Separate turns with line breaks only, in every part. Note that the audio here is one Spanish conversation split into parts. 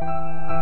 Música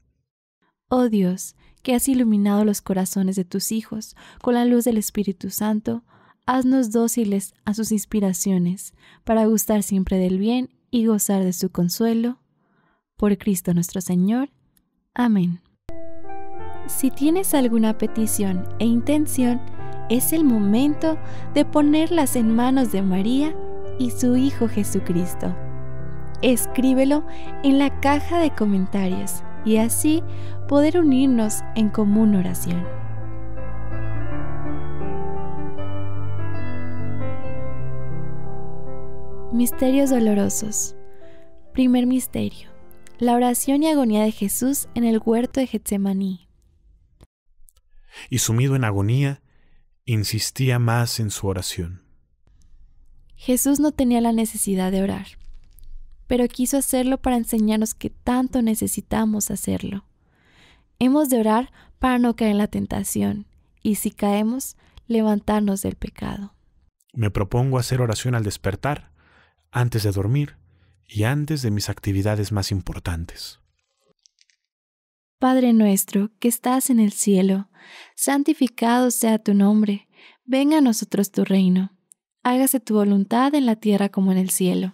Oh Dios, que has iluminado los corazones de tus hijos con la luz del Espíritu Santo, haznos dóciles a sus inspiraciones, para gustar siempre del bien y gozar de su consuelo. Por Cristo nuestro Señor. Amén. Si tienes alguna petición e intención, es el momento de ponerlas en manos de María y su Hijo Jesucristo. Escríbelo en la caja de comentarios y así poder unirnos en común oración. Misterios dolorosos. Primer misterio. La oración y agonía de Jesús en el huerto de Getsemaní.
Y sumido en agonía, insistía más en su oración.
Jesús no tenía la necesidad de orar pero quiso hacerlo para enseñarnos que tanto necesitamos hacerlo. Hemos de orar para no caer en la tentación, y si caemos, levantarnos del pecado.
Me propongo hacer oración al despertar, antes de dormir y antes de mis actividades más importantes.
Padre nuestro que estás en el cielo, santificado sea tu nombre, venga a nosotros tu reino, hágase tu voluntad en la tierra como en el cielo.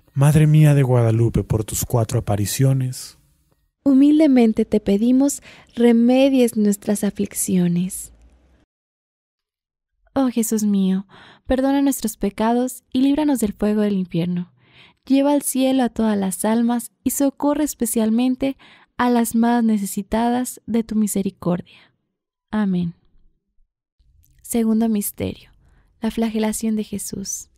Madre mía de Guadalupe, por tus cuatro apariciones,
humildemente te pedimos remedies nuestras aflicciones. Oh Jesús mío, perdona nuestros pecados y líbranos del fuego del infierno. Lleva al cielo a todas las almas y socorre especialmente a las más necesitadas de tu misericordia. Amén. Segundo misterio, la flagelación de Jesús.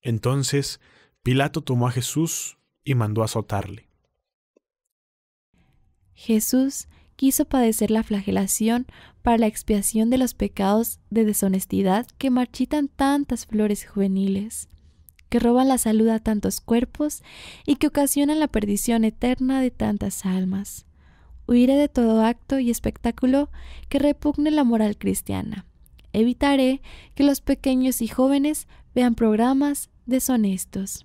Entonces, Pilato tomó a Jesús y mandó azotarle.
Jesús quiso padecer la flagelación para la expiación de los pecados de deshonestidad que marchitan tantas flores juveniles, que roban la salud a tantos cuerpos y que ocasionan la perdición eterna de tantas almas. Huiré de todo acto y espectáculo que repugne la moral cristiana. Evitaré que los pequeños y jóvenes vean programas deshonestos.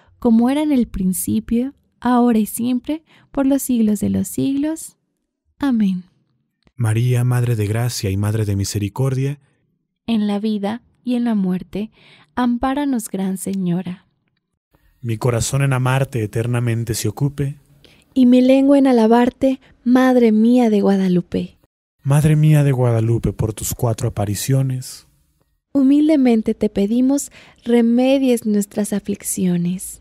como era en el principio, ahora y siempre, por los siglos de los siglos. Amén.
María, Madre de Gracia y Madre de Misericordia,
en la vida y en la muerte, ampáranos, Gran Señora.
Mi corazón en amarte eternamente se ocupe,
y mi lengua en alabarte, Madre mía de Guadalupe.
Madre mía de Guadalupe, por tus cuatro apariciones,
humildemente te pedimos remedies nuestras aflicciones.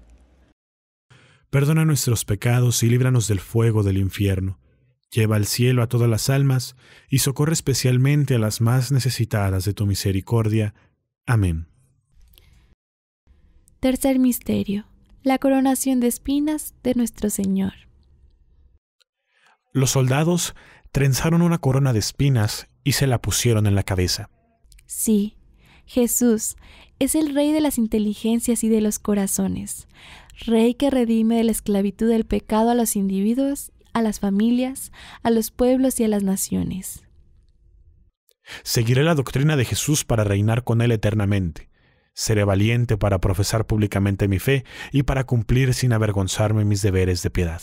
Perdona nuestros pecados y líbranos del fuego del infierno. Lleva al cielo a todas las almas y socorre especialmente a las más necesitadas de tu misericordia. Amén.
Tercer misterio. La coronación de espinas de nuestro Señor.
Los soldados trenzaron una corona de espinas y se la pusieron en la cabeza.
Sí, Jesús es el Rey de las inteligencias y de los corazones. Rey que redime de la esclavitud del pecado a los individuos, a las familias, a los pueblos y a las naciones.
Seguiré la doctrina de Jesús para reinar con Él eternamente. Seré valiente para profesar públicamente mi fe y para cumplir sin avergonzarme mis deberes de piedad.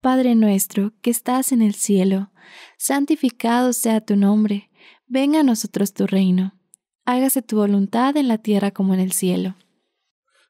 Padre nuestro que estás en el cielo, santificado sea tu nombre, venga a nosotros tu reino, hágase tu voluntad en la tierra como en el cielo.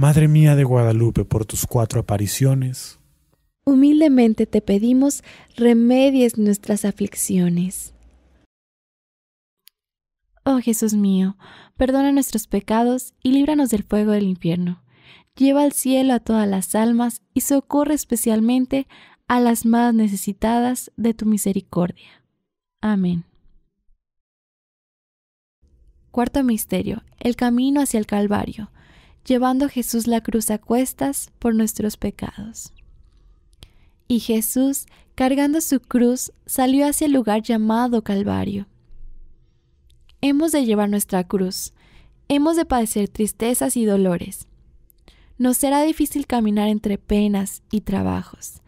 Madre mía de Guadalupe, por tus cuatro apariciones.
Humildemente te pedimos remedies nuestras aflicciones. Oh Jesús mío, perdona nuestros pecados y líbranos del fuego del infierno. Lleva al cielo a todas las almas y socorre especialmente a las más necesitadas de tu misericordia. Amén. Cuarto Misterio. El camino hacia el Calvario llevando Jesús la cruz a cuestas por nuestros pecados. Y Jesús, cargando su cruz, salió hacia el lugar llamado Calvario. Hemos de llevar nuestra cruz, hemos de padecer tristezas y dolores. Nos será difícil caminar entre penas y trabajos.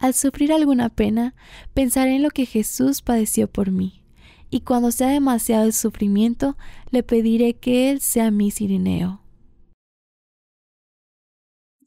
Al sufrir alguna pena, pensaré en lo que Jesús padeció por mí, y cuando sea demasiado el sufrimiento, le pediré que Él sea mi sirineo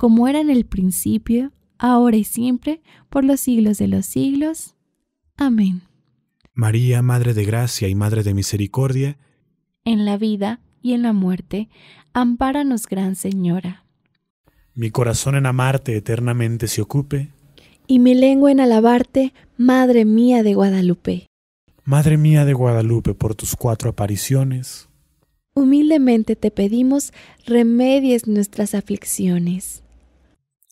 como era en el principio, ahora y siempre, por los siglos de los siglos. Amén.
María, Madre de Gracia y Madre de Misericordia,
en la vida y en la muerte, ampáranos, Gran Señora.
Mi corazón en amarte eternamente se ocupe,
y mi lengua en alabarte, Madre mía de Guadalupe.
Madre mía de Guadalupe, por tus cuatro apariciones,
humildemente te pedimos remedies nuestras aflicciones.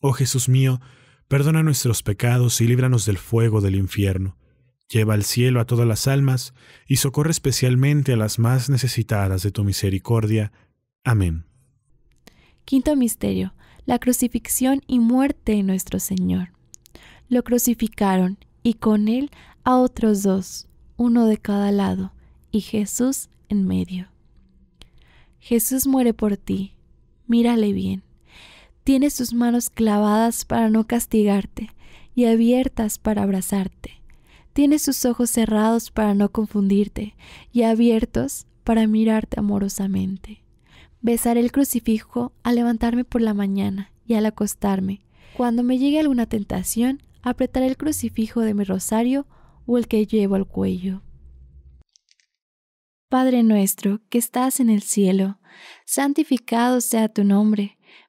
Oh Jesús mío, perdona nuestros pecados y líbranos del fuego del infierno. Lleva al cielo a todas las almas y socorre especialmente a las más necesitadas de tu misericordia. Amén.
Quinto misterio. La crucifixión y muerte de nuestro Señor. Lo crucificaron y con él a otros dos, uno de cada lado, y Jesús en medio. Jesús muere por ti. Mírale bien. Tiene sus manos clavadas para no castigarte y abiertas para abrazarte. Tiene sus ojos cerrados para no confundirte y abiertos para mirarte amorosamente. Besaré el crucifijo al levantarme por la mañana y al acostarme. Cuando me llegue alguna tentación, apretaré el crucifijo de mi rosario o el que llevo al cuello. Padre nuestro que estás en el cielo, santificado sea tu nombre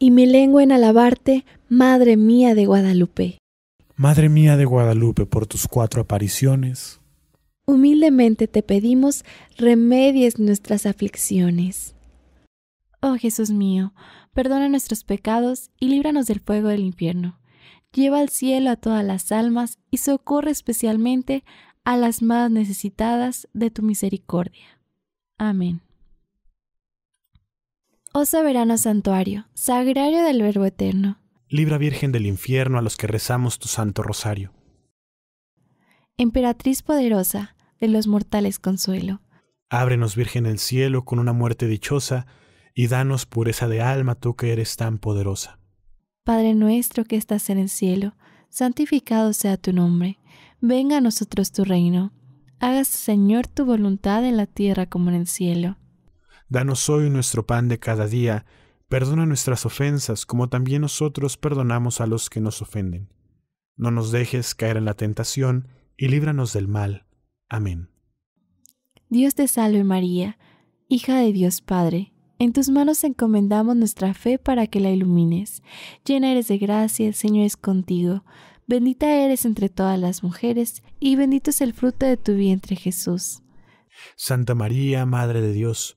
y mi lengua en alabarte, Madre mía de Guadalupe.
Madre mía de Guadalupe, por tus cuatro apariciones.
Humildemente te pedimos remedies nuestras aflicciones. Oh Jesús mío, perdona nuestros pecados y líbranos del fuego del infierno. Lleva al cielo a todas las almas y socorre especialmente a las más necesitadas de tu misericordia. Amén oh soberano santuario, sagrario del Verbo Eterno.
Libra Virgen del infierno a los que rezamos tu santo rosario.
Emperatriz poderosa, de los mortales consuelo.
Ábrenos, Virgen del cielo, con una muerte dichosa, y danos pureza de alma, tú que eres tan poderosa.
Padre nuestro que estás en el cielo, santificado sea tu nombre. Venga a nosotros tu reino. Hágase, Señor, tu voluntad en la tierra como en el cielo.
Danos hoy nuestro pan de cada día, perdona nuestras ofensas como también nosotros perdonamos a los que nos ofenden. No nos dejes caer en la tentación y líbranos del mal. Amén.
Dios te salve María, hija de Dios Padre. En tus manos encomendamos nuestra fe para que la ilumines. Llena eres de gracia, el Señor es contigo. Bendita eres entre todas las mujeres, y bendito es el fruto de tu vientre Jesús.
Santa María, Madre de Dios,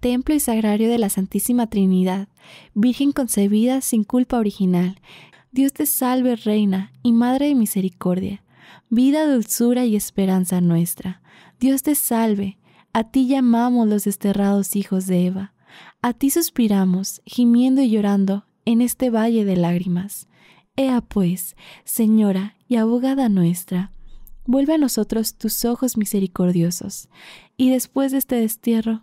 templo y sagrario de la Santísima Trinidad, Virgen concebida sin culpa original. Dios te salve, Reina y Madre de Misericordia, vida, dulzura y esperanza nuestra. Dios te salve, a ti llamamos los desterrados hijos de Eva, a ti suspiramos, gimiendo y llorando, en este valle de lágrimas. Ea pues, Señora y abogada nuestra, vuelve a nosotros tus ojos misericordiosos, y después de este destierro,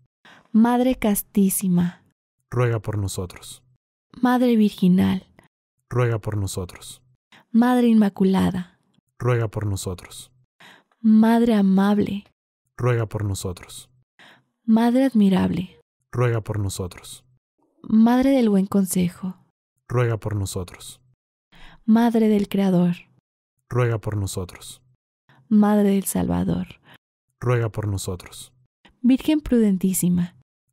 Madre castísima,
ruega por nosotros.
Madre virginal,
ruega por nosotros.
Madre inmaculada,
ruega por nosotros.
Madre amable,
ruega por nosotros.
Madre admirable,
ruega por nosotros.
Madre del buen consejo,
ruega por nosotros.
Madre del Creador,
ruega por nosotros.
Madre del Salvador,
ruega por nosotros.
Virgen prudentísima,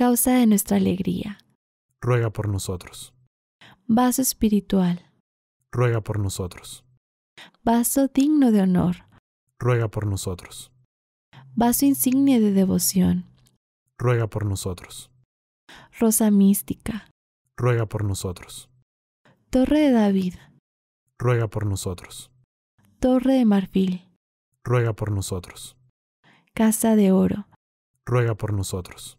causa de nuestra alegría.
Ruega por nosotros.
Vaso espiritual.
Ruega por nosotros.
Vaso digno de honor.
Ruega por nosotros.
Vaso insigne de devoción.
Ruega por nosotros.
Rosa mística.
Ruega por nosotros.
Torre de David.
Ruega por nosotros.
Torre de marfil.
Ruega por nosotros.
Casa de oro.
Ruega por nosotros.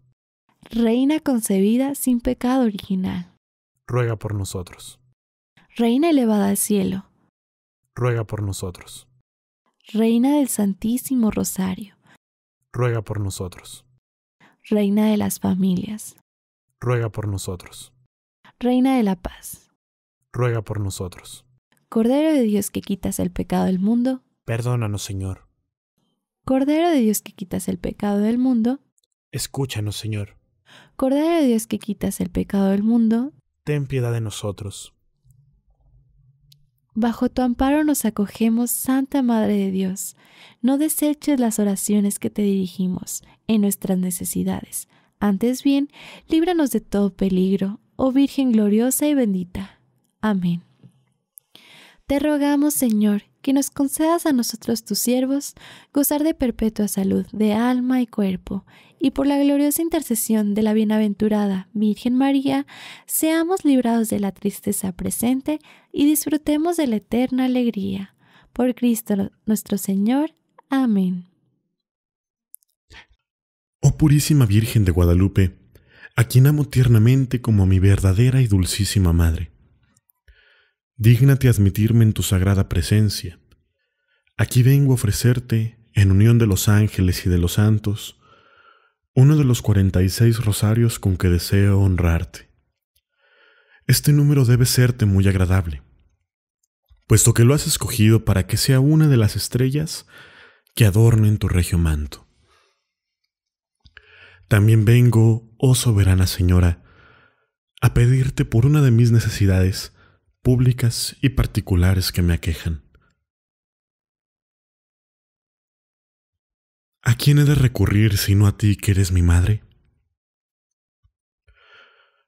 Reina concebida sin pecado original.
Ruega por nosotros.
Reina elevada al cielo.
Ruega por nosotros.
Reina del Santísimo Rosario.
Ruega por nosotros.
Reina de las familias.
Ruega por nosotros.
Reina de la paz.
Ruega por nosotros.
Cordero de Dios que quitas el pecado del mundo.
Perdónanos, Señor.
Cordero de Dios que quitas el pecado del mundo.
Escúchanos, Señor.
Cordero de Dios que quitas el pecado del mundo,
ten piedad de nosotros.
Bajo tu amparo nos acogemos, Santa Madre de Dios. No deseches las oraciones que te dirigimos en nuestras necesidades. Antes bien, líbranos de todo peligro, oh Virgen gloriosa y bendita. Amén. Te rogamos, Señor, que nos concedas a nosotros tus siervos gozar de perpetua salud de alma y cuerpo, y por la gloriosa intercesión de la bienaventurada Virgen María, seamos librados de la tristeza presente y disfrutemos de la eterna alegría. Por Cristo nuestro Señor. Amén.
Oh purísima Virgen de Guadalupe, a quien amo tiernamente como a mi verdadera y dulcísima Madre dígnate admitirme en tu sagrada presencia. Aquí vengo a ofrecerte, en unión de los ángeles y de los santos, uno de los cuarenta y seis rosarios con que deseo honrarte. Este número debe serte muy agradable, puesto que lo has escogido para que sea una de las estrellas que adornen tu regio manto. También vengo, oh soberana señora, a pedirte por una de mis necesidades, públicas y particulares que me aquejan. ¿A quién he de recurrir sino a ti que eres mi madre?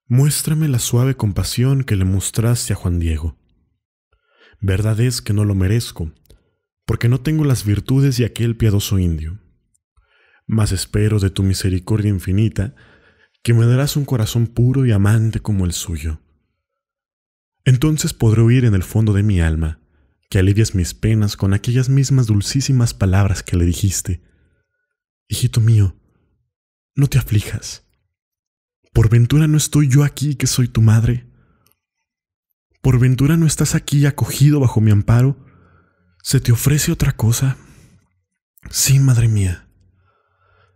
Muéstrame la suave compasión que le mostraste a Juan Diego. Verdad es que no lo merezco, porque no tengo las virtudes de aquel piadoso indio. Mas espero de tu misericordia infinita que me darás un corazón puro y amante como el suyo entonces podré oír en el fondo de mi alma que alivias mis penas con aquellas mismas dulcísimas palabras que le dijiste. Hijito mío, no te aflijas. ¿Por ventura no estoy yo aquí que soy tu madre? ¿Por ventura no estás aquí acogido bajo mi amparo? ¿Se te ofrece otra cosa? Sí, madre mía.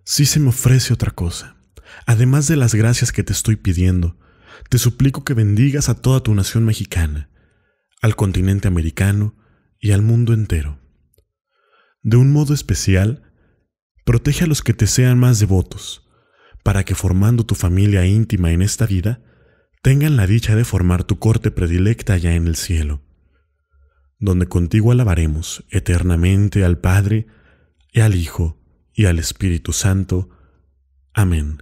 Sí se me ofrece otra cosa, además de las gracias que te estoy pidiendo, te suplico que bendigas a toda tu nación mexicana, al continente americano y al mundo entero. De un modo especial, protege a los que te sean más devotos, para que formando tu familia íntima en esta vida, tengan la dicha de formar tu corte predilecta allá en el cielo, donde contigo alabaremos eternamente al Padre, al Hijo, y al Espíritu Santo. Amén.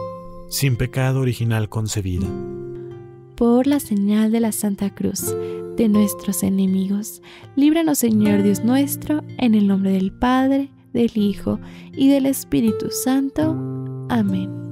sin pecado original concebida.
Por la señal de la Santa Cruz, de nuestros enemigos, líbranos Señor Dios nuestro, en el nombre del Padre, del Hijo y del Espíritu Santo. Amén.